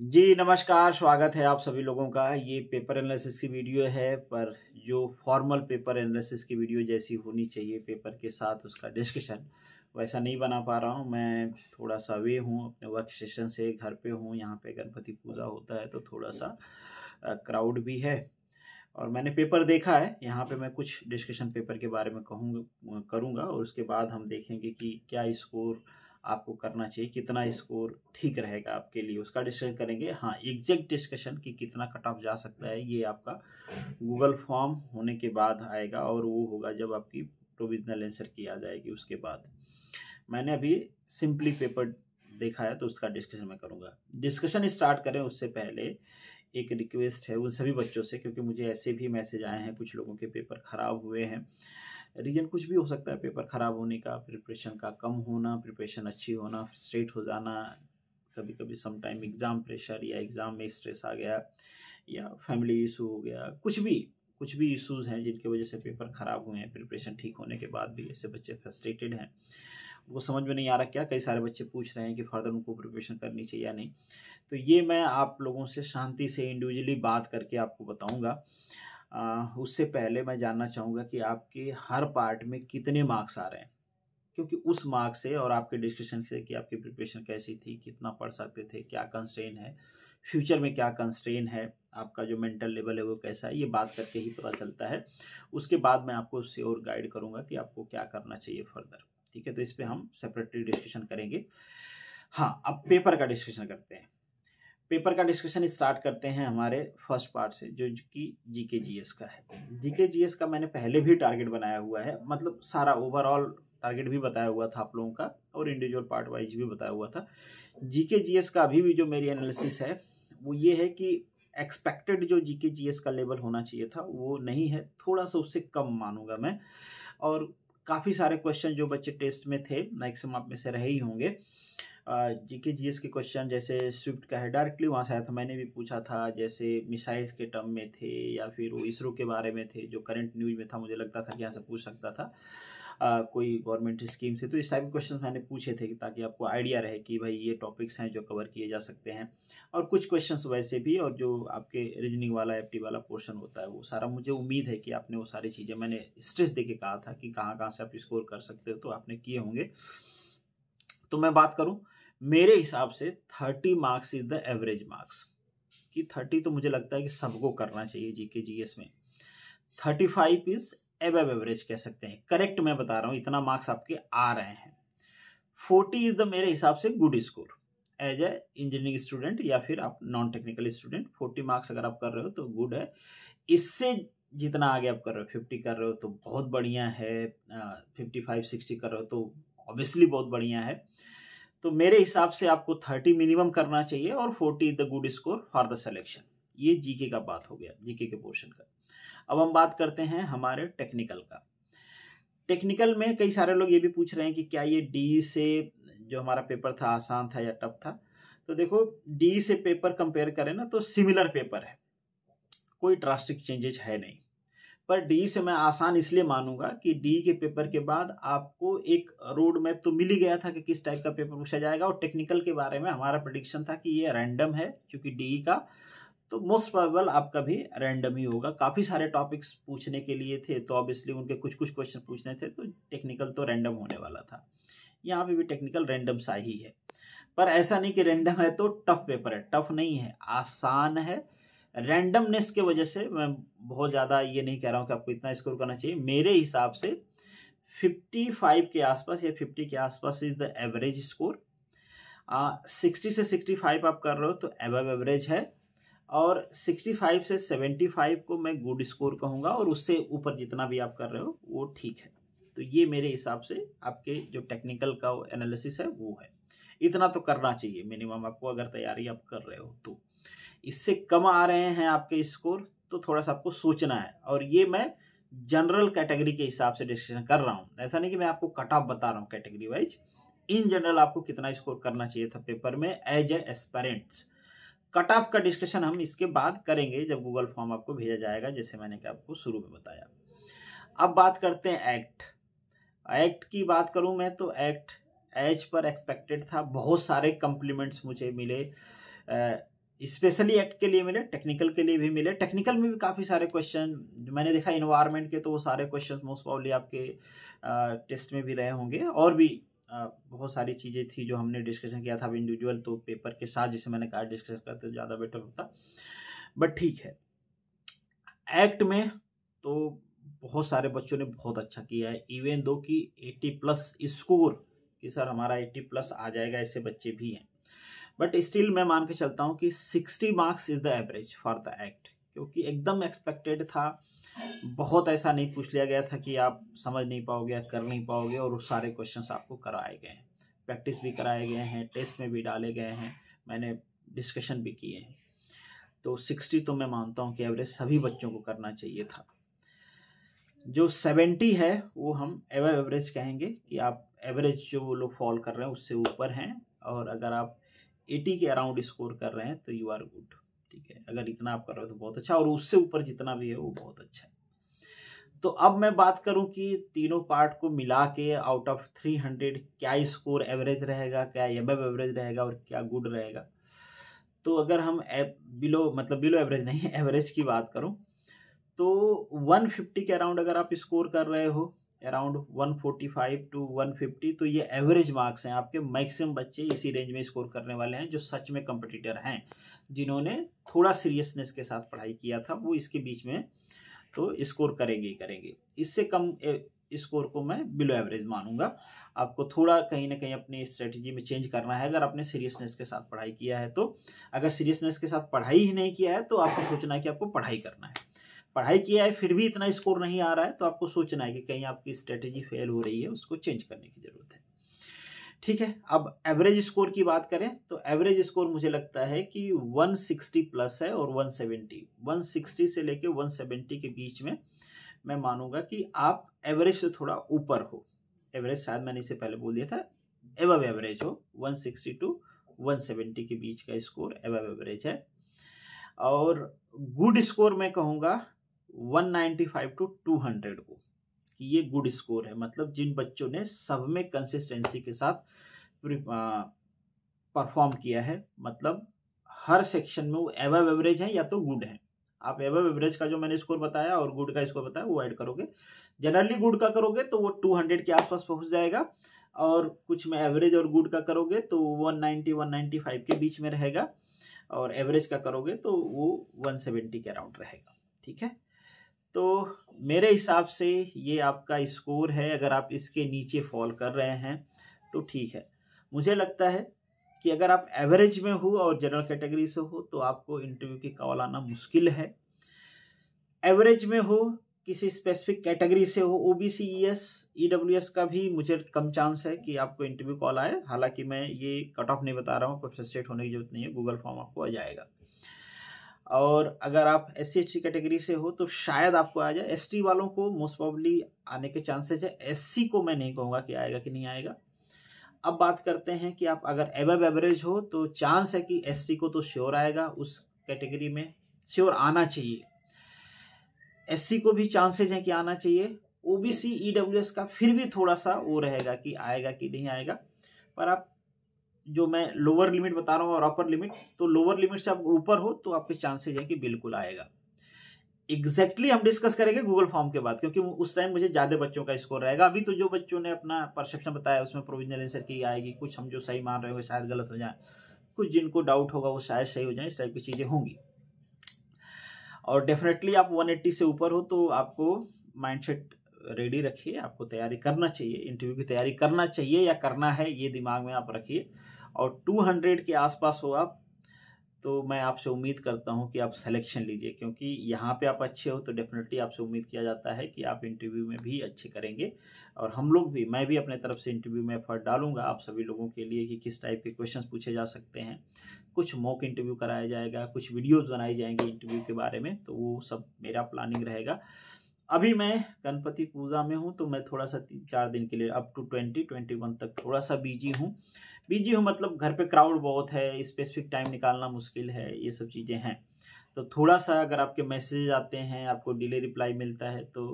जी नमस्कार स्वागत है आप सभी लोगों का ये पेपर एनालिसिस की वीडियो है पर जो फॉर्मल पेपर एनालिसिस की वीडियो जैसी होनी चाहिए पेपर के साथ उसका डिस्कशन वैसा नहीं बना पा रहा हूँ मैं थोड़ा सा वे हूँ अपने वर्क स्टेशन से घर पे हूँ यहाँ पे गणपति पूजा होता है तो थोड़ा सा क्राउड भी है और मैंने पेपर देखा है यहाँ पे मैं कुछ डिस्कशन पेपर के बारे में कहूँगा करूँगा और उसके बाद हम देखेंगे कि क्या स्कोर आपको करना चाहिए कितना स्कोर ठीक रहेगा आपके लिए उसका डिस्कशन करेंगे हाँ एग्जैक्ट डिस्कशन कि कितना कट ऑफ जा सकता है ये आपका गूगल फॉर्म होने के बाद आएगा और वो होगा जब आपकी प्रोविजनल आंसर की आ जाएगी उसके बाद मैंने अभी सिंपली पेपर देखा है तो उसका डिस्कशन मैं करूँगा डिस्कशन स्टार्ट करें उससे पहले एक रिक्वेस्ट है उन सभी बच्चों से क्योंकि मुझे ऐसे भी मैसेज आए हैं कुछ लोगों के पेपर ख़राब हुए हैं रीज़न कुछ भी हो सकता है पेपर ख़राब होने का प्रिपरेशन का कम होना प्रिपरेशन अच्छी होना स्ट्रेट हो जाना कभी कभी समटाइम एग्ज़ाम प्रेशर या एग्ज़ाम में स्ट्रेस आ गया या फैमिली इशू हो गया कुछ भी कुछ भी इश्यूज़ हैं जिनकी वजह से पेपर ख़राब हुए हैं प्रिपरेशन ठीक होने के बाद भी ऐसे बच्चे फ्रस्ट्रेटेड हैं वो समझ में नहीं आ रहा क्या कई सारे बच्चे पूछ रहे हैं कि फर्दर उनको प्रिपरेशन करनी चाहिए या नहीं तो ये मैं आप लोगों से शांति से इंडिविजुअली बात करके आपको बताऊँगा उससे पहले मैं जानना चाहूँगा कि आपके हर पार्ट में कितने मार्क्स आ रहे हैं क्योंकि उस मार्क से और आपके डिस्कशन से कि आपकी प्रिपरेशन कैसी थी कितना पढ़ सकते थे क्या कंस्ट्रेन है फ्यूचर में क्या कंस्ट्रेन है आपका जो मेंटल लेवल है वो कैसा है ये बात करके ही पता चलता है उसके बाद मैं आपको उससे और गाइड करूँगा कि आपको क्या करना चाहिए फर्दर ठीक है तो इस पर हम सेपरेटली डिस्कशन करेंगे हाँ अब पेपर का डिस्कशन करते हैं पेपर का डिस्कशन स्टार्ट करते हैं हमारे फर्स्ट पार्ट से जो कि जीके जीएस का है जीके जीएस का मैंने पहले भी टारगेट बनाया हुआ है मतलब सारा ओवरऑल टारगेट भी बताया हुआ था आप लोगों का और इंडिविजुअल पार्ट वाइज भी बताया हुआ था जीके जीएस का अभी भी जो मेरी एनालिसिस है वो ये है कि एक्सपेक्टेड जो जीके जीएस का लेवल होना चाहिए था वो नहीं है थोड़ा सा उससे कम मानूंगा मैं और काफ़ी सारे क्वेश्चन जो बच्चे टेस्ट में थे मैक्सिमम आप में से रहे ही होंगे जीके जी के क्वेश्चन जैसे स्विफ्ट का है डायरेक्टली वहाँ से आया था मैंने भी पूछा था जैसे मिसाइल्स के टर्म में थे या फिर वो इसरो के बारे में थे जो करंट न्यूज में था मुझे लगता था कि यहाँ से पूछ सकता था आ, कोई गवर्नमेंट स्कीम से तो इस टाइप के क्वेश्चन मैंने पूछे थे ताकि आपको आइडिया रहे कि भाई ये टॉपिक्स हैं जो कवर किए जा सकते हैं और कुछ क्वेश्चन वैसे भी और जो आपके रीजनिंग वाला एफ वाला पोर्शन होता है वो सारा मुझे उम्मीद है कि आपने वो सारी चीज़ें मैंने स्ट्रेस दे के कहा था कि कहाँ कहाँ से आप स्कोर कर सकते हो तो आपने किए होंगे तो मैं बात करूँ मेरे हिसाब से thirty marks is the average marks कि थर्टी तो मुझे लगता है कि सबको करना चाहिए जी के जी एस में thirty five is above average कह सकते हैं करेक्ट मैं बता रहा हूँ इतना मार्क्स आपके आ रहे हैं फोर्टी इज द मेरे हिसाब से good score as a engineering student या फिर आप non technical student forty marks अगर आप कर रहे हो तो गुड है इससे जितना आगे आप कर रहे हो फिफ्टी कर रहे हो तो बहुत बढ़िया है फिफ्टी फाइव सिक्सटी कर रहे हो तो ऑब्वियसली बहुत बढ़िया है तो मेरे हिसाब से आपको थर्टी मिनिमम करना चाहिए और forty is the good score for the selection ये जीके का बात हो गया जीके के पोर्शन का अब हम बात करते हैं हमारे टेक्निकल का टेक्निकल में कई सारे लोग ये भी पूछ रहे हैं कि क्या ये डी से जो हमारा पेपर था आसान था या टफ था तो देखो डी से पेपर कंपेयर करें ना तो सिमिलर पेपर है कोई ड्रास्टिक चेंजेज है नहीं पर डी से मैं आसान इसलिए मानूंगा कि डी के पेपर के बाद आपको एक रोड मैप तो मिल ही गया था कि किस टाइप का पेपर पूछा जाएगा और टेक्निकल के बारे में हमारा प्रडिक्शन था कि ये रैंडम है क्योंकि डी का तो मोस्ट प्रोबेबल आपका भी रैंडम ही होगा काफ़ी सारे टॉपिक्स पूछने के लिए थे तो ऑब्वियसली उनके कुछ कुछ क्वेश्चन पूछने थे तो टेक्निकल तो रैंडम होने वाला था यहाँ पे भी टेक्निकल रैंडम सा ही है पर ऐसा नहीं कि रैंडम है तो टफ पेपर है टफ नहीं है आसान है रैंडमनेस के वजह से मैं बहुत ज़्यादा ये नहीं कह रहा हूँ कि आपको इतना स्कोर करना चाहिए मेरे हिसाब से 55 के आसपास या 50 के आसपास is the average score sixty से 65 आप कर रहे हो तो एबव एवरेज है और 65 से 75 को मैं गुड स्कोर कहूँगा और उससे ऊपर जितना भी आप कर रहे हो वो ठीक है तो ये मेरे हिसाब से आपके जो टेक्निकल का एनालिसिस है वो है इतना तो करना चाहिए मिनिमम आपको अगर तैयारी आप कर रहे हो तो इससे कम आ रहे हैं आपके स्कोर तो थोड़ा सा आपको सोचना है और ये मैं जनरल कैटेगरी के हिसाब से डिस्कशन कर रहा हूँ ऐसा नहीं कि मैं आपको कट ऑफ बता रहा हूँ कैटेगरी वाइज इन जनरल आपको कितना स्कोर करना चाहिए था पेपर में as a aspirants cut off का डिस्कशन हम इसके बाद करेंगे जब गूगल फॉर्म आपको भेजा जाएगा जैसे मैंने कि आपको शुरू में बताया अब बात करते हैं एक्ट एक्ट की बात करूं मैं तो एक्ट एच पर एक्सपेक्टेड था बहुत सारे कम्प्लीमेंट्स मुझे मिले स्पेशली एक्ट के लिए मिले टेक्निकल के लिए भी मिले टेक्निकल में भी काफ़ी सारे क्वेश्चन मैंने देखा इन्वायरमेंट के तो वो सारे क्वेश्चन मोस्ट प्रॉब्ली आपके टेस्ट में भी रहे होंगे और भी बहुत सारी चीज़ें थी जो हमने डिस्कशन किया था अब इंडिविजुअल तो पेपर के साथ जिसे मैंने कहा डिस्कशन करते तो ज़्यादा बेटर होता बट ठीक है एक्ट में तो बहुत सारे बच्चों ने बहुत अच्छा किया है इवन दो कि 80 प्लस स्कोर कि सर हमारा 80 प्लस आ जाएगा ऐसे बच्चे भी हैं बट स्टिल मैं मान के चलता हूँ कि 60 marks is the average for the act क्योंकि एकदम एक्सपेक्टेड था बहुत ऐसा नहीं पूछ लिया गया था कि आप समझ नहीं पाओगे या कर नहीं पाओगे और उस सारे क्वेश्चन आपको कराए गए हैं प्रैक्टिस भी कराए गए हैं टेस्ट में भी डाले गए हैं मैंने डिस्कशन भी किए हैं तो सिक्सटी तो मैं मानता हूँ कि एवरेज सभी बच्चों को करना चाहिए था जो सेवेंटी है वो हम एवर एवरेज कहेंगे कि आप एवरेज जो वो लोग फॉल कर रहे हैं उससे ऊपर हैं और अगर आप एटी के अराउंड स्कोर कर रहे हैं तो यू आर गुड ठीक है अगर इतना आप कर रहे हो तो बहुत अच्छा और उससे ऊपर जितना भी है वो बहुत अच्छा है तो अब मैं बात करूं कि तीनों पार्ट को मिला के आउट ऑफ थ्री हंड्रेड क्या स्कोर एवरेज रहेगा क्या एब एवरेज रहेगा और क्या गुड रहेगा तो अगर हम बिलो मतलब बिलो एवरेज नहीं एवरेज की बात करूं तो 150 के अराउंड अगर आप स्कोर कर रहे हो अराउंड 145 टू 150 तो ये एवरेज मार्क्स हैं आपके मैक्सिमम बच्चे इसी रेंज में स्कोर करने वाले हैं जो सच में कंपटीटर हैं जिन्होंने थोड़ा सीरियसनेस के साथ पढ़ाई किया था वो इसके बीच में तो स्कोर करेंगे ही करेंगे इससे कम स्कोर को मैं बिलो एवरेज मानूंगा आपको थोड़ा कहीं ना कहीं अपनी स्ट्रेटजी में चेंज करना है अगर आपने सीरियसनेस के साथ पढ़ाई किया है तो अगर सीरियसनेस के साथ पढ़ाई ही नहीं किया है तो आपको सोचना है कि आपको पढ़ाई करना है पढ़ाई किया है फिर भी इतना स्कोर नहीं आ रहा है तो आपको सोचना है कि कहीं आपकी स्ट्रेटेजी फेल हो रही है उसको चेंज करने की ज़रूरत है ठीक है अब एवरेज स्कोर की बात करें तो एवरेज स्कोर मुझे लगता है कि 160 प्लस है और 170 160 से लेके 170 के बीच में मैं मानूंगा कि आप एवरेज से थोड़ा ऊपर हो एवरेज शायद मैंने इसे पहले बोल दिया था एव एवरेज हो 160 टू 170 के बीच का स्कोर एवब एवरेज है और गुड स्कोर मैं कहूँगा 195 टू 200 को कि ये गुड स्कोर है मतलब जिन बच्चों ने सब में कंसिस्टेंसी के साथ परफॉर्म किया है मतलब हर सेक्शन में वो एवब एवरेज है या तो गुड है आप एवब एवरेज का जो मैंने स्कोर बताया और गुड का स्कोर बताया वो ऐड करोगे जनरली गुड का करोगे तो वो 200 के आसपास पहुंच जाएगा और कुछ में एवरेज और गुड का करोगे तो 190 195 के बीच में रहेगा और एवरेज का करोगे तो वो 170 के अराउंड रहेगा ठीक है तो मेरे हिसाब से ये आपका स्कोर है अगर आप इसके नीचे फॉल कर रहे हैं तो ठीक है मुझे लगता है कि अगर आप एवरेज में हो और जनरल कैटेगरी से हो तो आपको इंटरव्यू की कॉल आना मुश्किल है एवरेज में हो किसी स्पेसिफिक कैटेगरी से हो O B C E S E W S का भी मुझे कम चांस है कि आपको इंटरव्यू कॉल आए हालांकि मैं ये कट ऑफ नहीं बता रहा हूँ फ्रस्ट्रेट होने की जरूरत नहीं है गूगल फॉर्म आपको आ जाएगा और अगर आप एस सी कैटेगरी से हो तो शायद आपको आ जाए एस वालों को मोस्ट प्रॉब्ली आने के चांसेस है एस को मैं नहीं कहूँगा कि आएगा कि नहीं आएगा अब बात करते हैं कि आप अगर एबब एवरेज हो तो चांस है कि एस को तो श्योर आएगा उस कैटेगरी में श्योर आना चाहिए एस को भी चांसेज हैं कि आना चाहिए O B E W S का फिर भी थोड़ा सा वो रहेगा कि आएगा कि नहीं आएगा पर आप जो मैं लोअर लिमिट बता रहा हूँ और अपर लिमिट तो लोअर लिमिट से आप ऊपर हो तो आपके चांसेज है कि बिल्कुल आएगा एग्जैक्टली exactly हम डिस्कस करेंगे गूगल फॉर्म के बाद क्योंकि उस टाइम मुझे ज्यादा बच्चों का स्कोर रहेगा अभी तो जो बच्चों ने अपना परसेप्शन बताया उसमें प्रोविजनल आंसर की आएगी कुछ हम जो सही मान रहे हो शायद गलत हो जाए कुछ जिनको डाउट होगा वो शायद सही हो जाए इस टाइप की चीज़ें होंगी और डेफिनेटली आप 180 से ऊपर हो तो आपको माइंडसेट रेडी रखिए आपको तैयारी करना चाहिए इंटरव्यू की तैयारी करना चाहिए या करना है ये दिमाग में आप रखिए और 200 के आसपास हो आप तो मैं आपसे उम्मीद करता हूं कि आप सिलेक्शन लीजिए क्योंकि यहाँ पे आप अच्छे हो तो डेफिनेटली आपसे उम्मीद किया जाता है कि आप इंटरव्यू में भी अच्छे करेंगे और हम लोग भी मैं भी अपने तरफ से इंटरव्यू में एफर्ट डालूंगा आप सभी लोगों के लिए कि किस टाइप के क्वेश्चंस पूछे जा सकते हैं कुछ मॉक इंटरव्यू कराया जाएगा कुछ वीडियोज़ बनाई जाएंगी इंटरव्यू के बारे में तो वो सब मेरा प्लानिंग रहेगा अभी मैं गणपति पूजा में हूँ तो मैं थोड़ा सा तीन चार दिन के लिए up to twenty twenty one तक थोड़ा सा बिजी हूँ बिजी हो मतलब घर पे क्राउड बहुत है स्पेसिफिक टाइम निकालना मुश्किल है ये सब चीज़ें हैं तो थोड़ा सा अगर आपके मैसेज आते हैं आपको डिले रिप्लाई मिलता है तो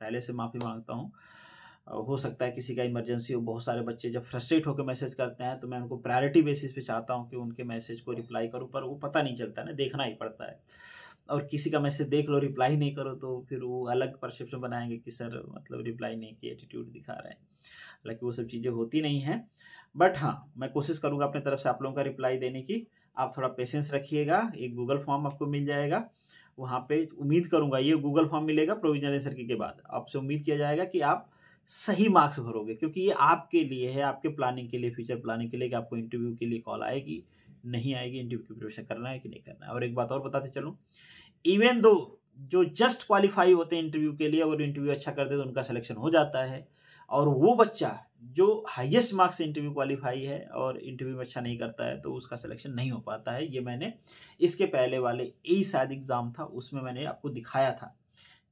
पहले से माफ़ी मांगता हूँ हो सकता है किसी का इमरजेंसी हो बहुत सारे बच्चे जब फ्रस्ट्रेट होकर मैसेज करते हैं तो मैं उनको प्रायोरिटी बेसिस पे चाहता हूँ कि उनके मैसेज को रिप्लाई करूँ पर वो पता नहीं चलता ना देखना ही पड़ता है और किसी का मैसेज देख लो रिप्लाई नहीं करो तो फिर वो अलग परसेप्शन बनाएंगे कि सर मतलब रिप्लाई नहीं किया एटीट्यूड दिखा रहे हैं हालांकि वो सब चीज़ें होती नहीं हैं बट हाँ मैं कोशिश करूँगा अपने तरफ से आप लोगों का रिप्लाई देने की आप थोड़ा पेशेंस रखिएगा एक गूगल फॉर्म आपको मिल जाएगा वहाँ पे उम्मीद करूँगा ये गूगल फॉर्म मिलेगा प्रोविजनल की के बाद आपसे उम्मीद किया जाएगा कि आप सही मार्क्स भरोगे क्योंकि ये आपके लिए है आपके प्लानिंग के लिए फ्यूचर प्लानिंग के लिए कि आपको इंटरव्यू के लिए कॉल आएगी नहीं आएगी इंटरव्यू की प्रिपरेशन करना है कि नहीं करना है और एक बात और बताते चलूँ इवन दो जो जस्ट क्वालिफाई होते हैं इंटरव्यू के लिए अगर इंटरव्यू अच्छा करते तो उनका सिलेक्शन हो जाता है और वो बच्चा जो हाईएस्ट मार्क्स से इंटरव्यू क्वालिफाई है और इंटरव्यू में अच्छा नहीं करता है तो उसका सिलेक्शन नहीं हो पाता है ये मैंने इसके पहले वाले ए शायद एग्ज़ाम था उसमें मैंने आपको दिखाया था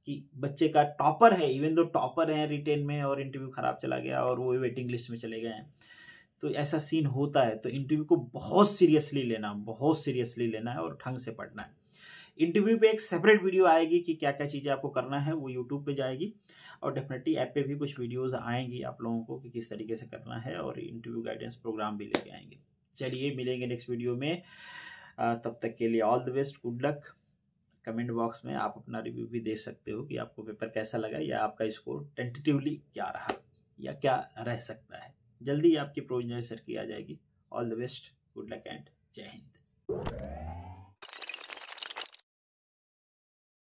कि बच्चे का टॉपर है इवन दो टॉपर है रिटेन में और इंटरव्यू खराब चला गया और वो वेटिंग लिस्ट में चले गए हैं तो ऐसा सीन होता है तो इंटरव्यू को बहुत सीरियसली लेना बहुत सीरियसली लेना है और ढंग से पढ़ना है इंटरव्यू पे एक सेपरेट वीडियो आएगी कि क्या क्या चीज़ें आपको करना है वो यूट्यूब पे जाएगी और डेफिनेटली ऐप पे भी कुछ वीडियोस आएंगी आप लोगों को कि किस तरीके से करना है और इंटरव्यू गाइडेंस प्रोग्राम भी लेके आएंगे चलिए मिलेंगे नेक्स्ट वीडियो में तब तक के लिए all the best good luck comment box में आप अपना रिव्यू भी दे सकते हो कि आपको पेपर कैसा लगा या आपका स्कोर टेंटेटिवली क्या रहा या क्या रह सकता है जल्दी आपकी प्रोविजन सर की आ जाएगी all the best good luck and Jai Hind